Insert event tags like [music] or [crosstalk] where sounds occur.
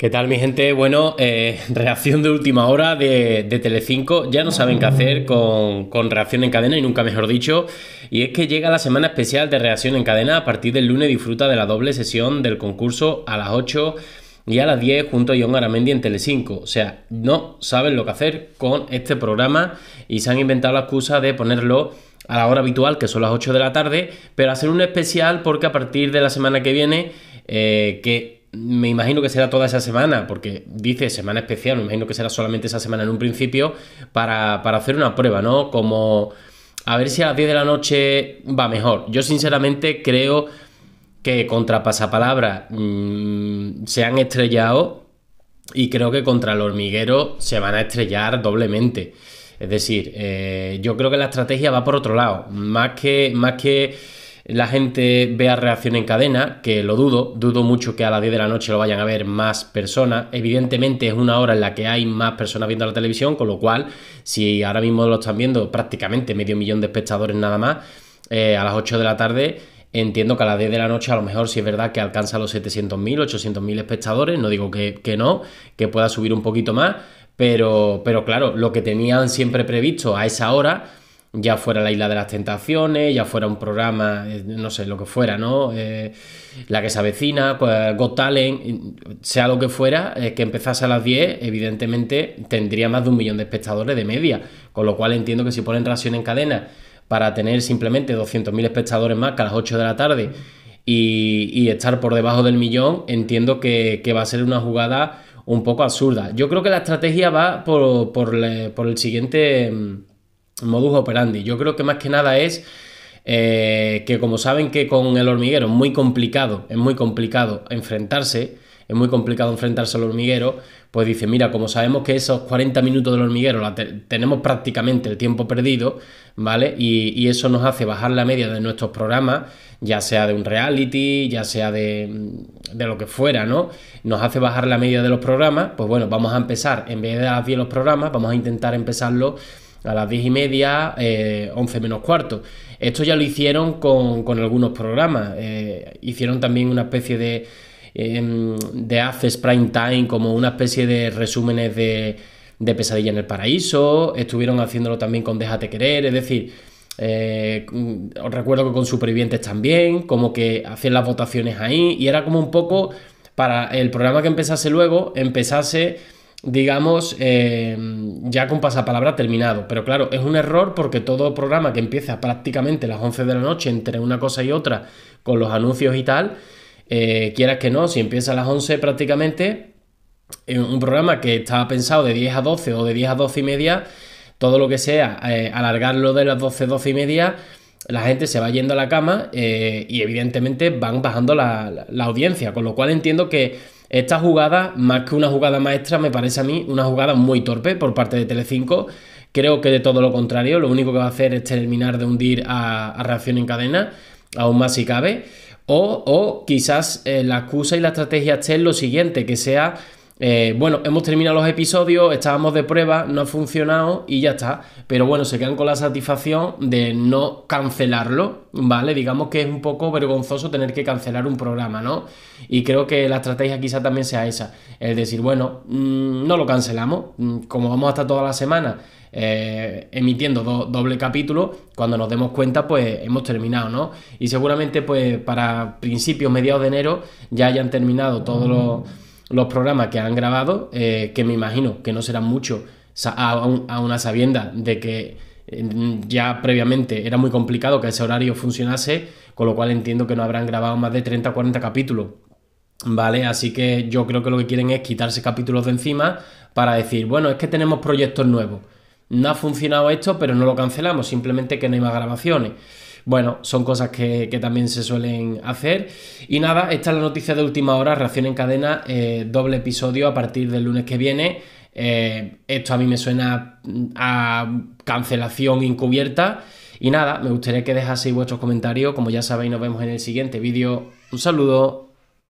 ¿Qué tal mi gente? Bueno, eh, [laughs] reacción de última hora de, de, Telecinco. Ya no saben qué hacer con, reacción en cadena y nunca mejor dicho. Y es que llega la semana especial de reacción en cadena. A partir del lunes disfruta de la doble sesión del concurso a las 8 y a las 10 junto a John Aramendi en Telecinco. O sea, no saben lo que hacer con este programa y se han inventado la excusa de ponerlo a la hora habitual, que son las 8 de la tarde, pero hacer un especial porque a partir de la semana que viene, eh, que me imagino que será toda esa semana, porque dice semana especial, me imagino que será solamente esa semana en un principio, para, hacer una prueba, ¿no? Como a ver si a las 10 de la noche va mejor. Yo sinceramente creo que contra Pasapalabra mm, se han estrellado y creo que contra el hormiguero se van a estrellar doblemente. Es decir, eh, yo creo que la estrategia va por otro lado, más que... Más que la gente vea reacción en cadena, que lo dudo, dudo mucho que a las 10 de la noche lo vayan a ver más personas. Evidentemente es una hora en la que hay más personas viendo la televisión, con lo cual, si ahora mismo lo están viendo prácticamente medio millón de espectadores nada más, eh, a las 8 de la tarde Entiendo que a las 10 de la noche a lo mejor sí es verdad que alcanza los 700.000, 800.000 espectadores, no digo que, que, no, que pueda subir un poquito más, pero, pero claro, lo que tenían siempre previsto a esa hora ya fuera la Isla de las Tentaciones, ya fuera un programa, eh, no sé, lo que fuera, ¿no? Eh, la que se avecina, pues, Got Talent, sea lo que fuera, eh, que empezase a las 10, evidentemente tendría más de un millón de espectadores de media, con lo cual entiendo que si ponen ración en cadena para tener simplemente 200.000 espectadores más que a las 8 de la tarde y, y estar por debajo del millón, entiendo que, va a ser una jugada un poco absurda. Yo creo que la estrategia va por, por, por el siguiente mm, modus operandi. Yo creo que más que nada es eh, que como saben que con el hormiguero es muy complicado, es muy complicado enfrentarse, es muy complicado enfrentarse al hormiguero, pues dice, mira, como sabemos que esos 40 minutos del hormiguero tenemos prácticamente el tiempo perdido, ¿vale? Y, eso nos hace bajar la media de nuestros programas, ya sea de un reality, ya sea de, de lo que fuera, ¿no? Nos hace bajar la media de los programas, pues bueno, vamos a empezar, en vez de hacer los programas, vamos a intentar empezarlo a las 10 y media, 11 eh, menos cuarto. Esto ya lo hicieron con, algunos programas. Eh, hicieron también una especie de, eh, de hace Prime Time, como una especie de resúmenes de, Pesadilla en el Paraíso. Estuvieron haciéndolo también con Déjate Querer, es decir, eh, os recuerdo que con Supervivientes también, como que hacían las votaciones ahí, y era como un poco para el programa que empezase luego, empezase digamos, eh, ya con pasapalabra terminado. Pero claro, es un error porque todo programa que empieza prácticamente a las 11 de la noche entre una cosa y otra, con los anuncios y tal, eh, quieras que no, si empieza a las 11 prácticamente, eh, un programa que estaba pensado de 10 a 12 o de 10 a 12 y media, todo lo que sea, alargarlo de las 12, 12 y media, la gente se va yendo a la cama y evidentemente van bajando la audiencia, con lo cual entiendo que esta jugada, más que una jugada maestra, me parece a mí una jugada muy torpe por parte de Telecinco. Creo que de todo lo contrario, lo único que va a hacer es terminar de hundir a, reacción en cadena, aún más si cabe. O, quizás eh, la excusa y la estrategia esté en lo siguiente, que sea eh, bueno, hemos terminado los episodios, estábamos de prueba, no ha funcionado y ya está. Pero bueno, se quedan con la satisfacción de no cancelarlo, ¿vale? Digamos que es un poco vergonzoso tener que cancelar un programa, ¿no? Y creo que la estrategia quizá también sea esa, Es decir, bueno, mm, no lo cancelamos, mm, como vamos hasta toda la semana. Eh, emitiendo doble capítulo, cuando nos demos cuenta, pues hemos terminado, ¿no? Y seguramente, pues para principios, mediados de enero, ya hayan terminado todos los los programas que han grabado, eh, que me imagino que no serán muchos, a, una sabienda de que eh, ya previamente era muy complicado que ese horario funcionase, con lo cual entiendo que no habrán grabado más de 30 o 40 capítulos. ¿Vale? Así que yo creo que lo que quieren es quitarse capítulos de encima para decir, bueno, es que tenemos proyectos nuevos. No ha funcionado esto, pero no lo cancelamos, simplemente que no hay más grabaciones. Bueno, son cosas que, también se suelen hacer. Y nada, esta es la noticia de última hora, reacción en cadena, eh, doble episodio a partir del lunes que viene. Eh, esto a mí me suena mm, a cancelación encubierta. Y nada, me gustaría que dejaseis vuestros comentarios. Como ya sabéis, nos vemos en el siguiente vídeo. Un saludo.